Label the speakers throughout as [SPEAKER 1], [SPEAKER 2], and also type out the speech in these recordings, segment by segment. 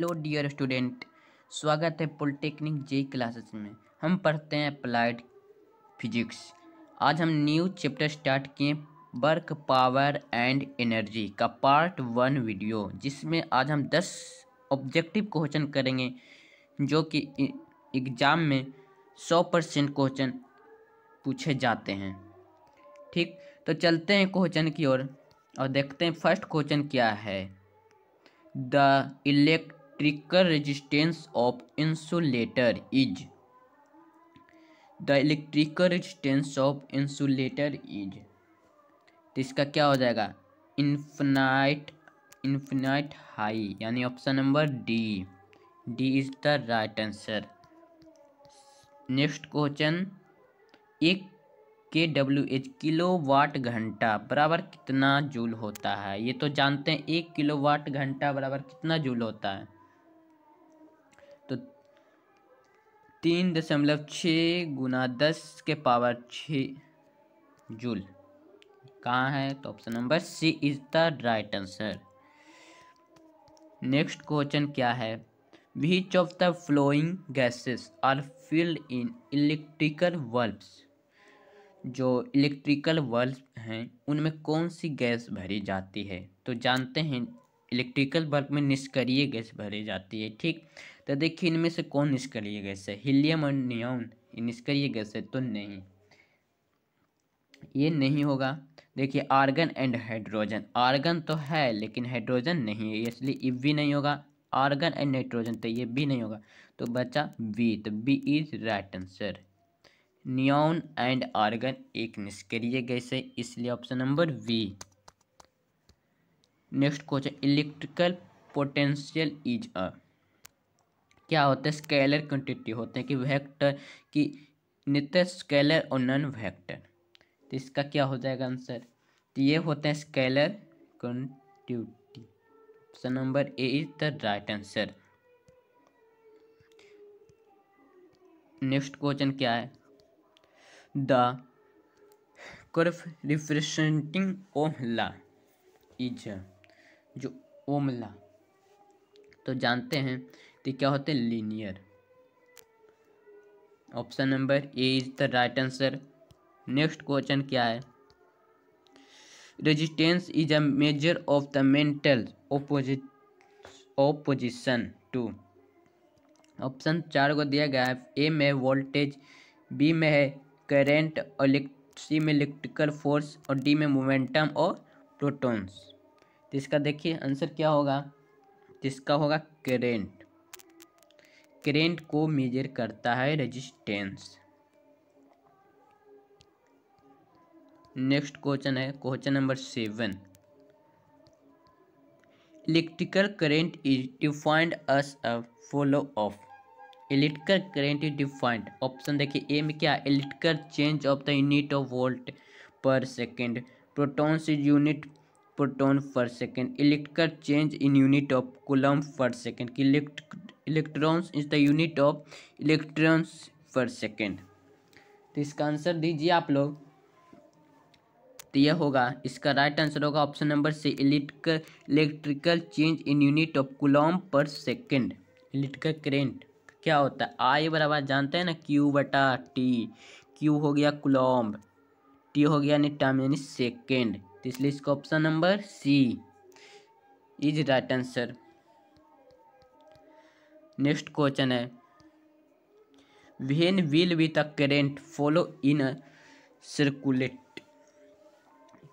[SPEAKER 1] hello dear student स्वागत है polytechnic जे classes में हम पढ़ते हैं अप्लाइड फिजिक्स आज हम न्यू चैप्टर स्टार्ट किए वर्क पावर एंड एनर्जी का पार्ट वन वीडियो जिसमें आज हम दस ऑब्जेक्टिव क्वेश्चन करेंगे जो कि एग्ज़ाम e- में सौ परसेंट क्वेश्चन पूछे जाते हैं ठीक तो चलते हैं क्वेश्चन की ओर और, और देखते हैं फर्स्ट क्वेश्चन क्या है the elect electrical resistance of insulator is the electrical resistance of insulator is तो इसका क्या हो जाएगा इन्फनाइट इन्फिनाइट हाई यानी option number D D is the right answer next question एक K W H kilo watt घंटा बराबर कितना जूल होता है ये तो जानते हैं एक किलो वाट घंटा बराबर कितना जूल होता है तीन दशमलव छः गुना दस के पावर छ जूल कहाँ है तो option number C is the right answer next question क्या है which of the following gases are filled in electrical bulbs जो इलेक्ट्रिकल बल्ब हैं उनमें कौन सी गैस भरी जाती है तो जानते हैं इलेक्ट्रिकल बल्ब में निष्क्रिय गैस भरी जाती है ठीक तो देखिए इनमें से कौन निष्क्रिय गैस है हीलियम और नियोन ये निष्क्रिय गैस है तो नहीं ये नहीं होगा देखिए आर्गन एंड हाइड्रोजन आर्गन तो है लेकिन हाइड्रोजन नहीं है इसलिए ये भी नहीं होगा आर्गन एंड नाइट्रोजन तो ये भी नहीं होगा तो बचा बी तो B is right answer neon and argon एक निष्क्रिय गैस है इसलिए option number B next question electrical potential is a क्या होता है स्केलर क्वांटिटी होते हैं कि वेक्टर की नित्य स्केलर और नॉन वेक्टर तो इसका क्या हो जाएगा आंसर तो ये होता है scalar quantity option number A is the right answer next question क्या है द कर्व रिप्रेजेंटिंग ओहला इज जो ओमला तो जानते हैं तो क्या होते हैं linear option number A is the right answer next question क्या है resistance is a measure of the mental opposition to option चार को दिया गया है ए में वोल्टेज बी में है करेंट और सी में इलेक्ट्रिकल फोर्स और डी में मोमेंटम और प्रोटॉन्स तो इसका देखिए आंसर क्या होगा तो इसका होगा करेंट करेंट को मेजर करता है रेजिस्टेंस नेक्स्ट क्वेश्चन है question number seven electrical current is defined as a flow of electrical current is defined option देखिए ए में क्या electrical change of the unit of volt per second protons is unit proton per second electrical change in unit of coulomb per second कि electrons is the unit of electrons per second तो इसका answer दीजिए आप लोग तो यह होगा इसका राइट आंसर होगा option number C electrical electrical change in unit of coulomb per second electrical current क्या होता है आई बराबर जानते हैं ना क्यू बटा टी क्यू हो गया कुलॉम्ब टी हो गया निटाम यानी सेकेंड तो इसलिए इसका option number C is right answer next question है when will be the current flow in circulate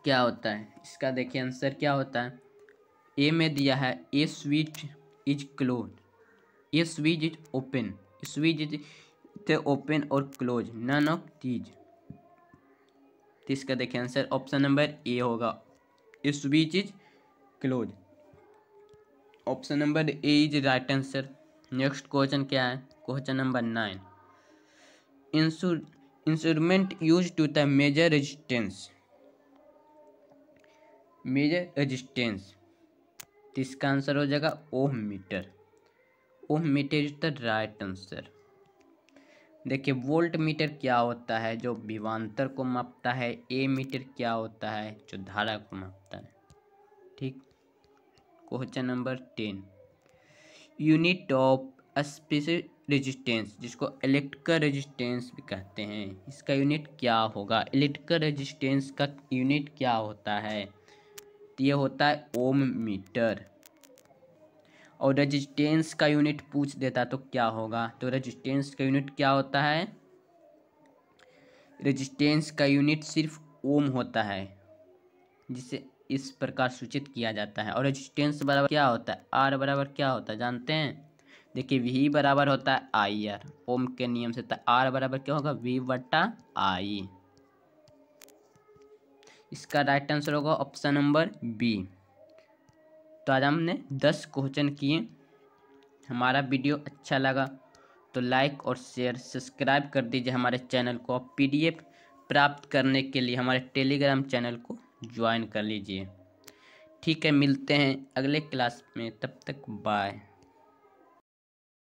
[SPEAKER 1] क्या होता है इसका देखिए आंसर क्या होता है ए में दिया है A switch is close A switch is open switch is open और क्लोज नन ऑफ दीज तो इसका देखिए आंसर ऑप्शन नंबर ए होगा इस बीच is close option number A is right answer next question क्या है question number nine instrument use to the measure resistance measure resistance इसका आंसर हो जाएगा ohm meter ohm meter is the right answer देखिए volt meter क्या होता है जो विवांतर को मापता है ए मीटर क्या होता है जो धारा को मापता है ठीक question number ten unit of space resistance जिसको इलेक्ट्रिकल रेजिस्टेंस भी कहते हैं इसका यूनिट क्या होगा इलेक्ट्रिकल रेजिस्टेंस का यूनिट क्या होता है तो ये होता है ओम मीटर और रेजिस्टेंस का यूनिट पूछ देता तो क्या होगा तो रेजिस्टेंस का यूनिट क्या होता है रेजिस्टेंस का यूनिट सिर्फ ओम होता है जिसे इस प्रकार सूचित किया जाता है और रेजिस्टेंस बराबर क्या होता है आर बराबर क्या होता है जानते हैं देखिए वी बराबर होता है आई आर ओम के नियम से तो आर बराबर क्या होगा वी बटा आई इसका राइट आंसर होगा ऑप्शन नंबर बी तो आज हमने दस क्वेश्चन किए हमारा वीडियो अच्छा लगा तो लाइक और शेयर सब्सक्राइब कर दीजिए हमारे चैनल को और पी प्राप्त करने के लिए हमारे टेलीग्राम चैनल को ज्वाइन कर लीजिए ठीक है मिलते हैं अगले क्लास में तब तक बाय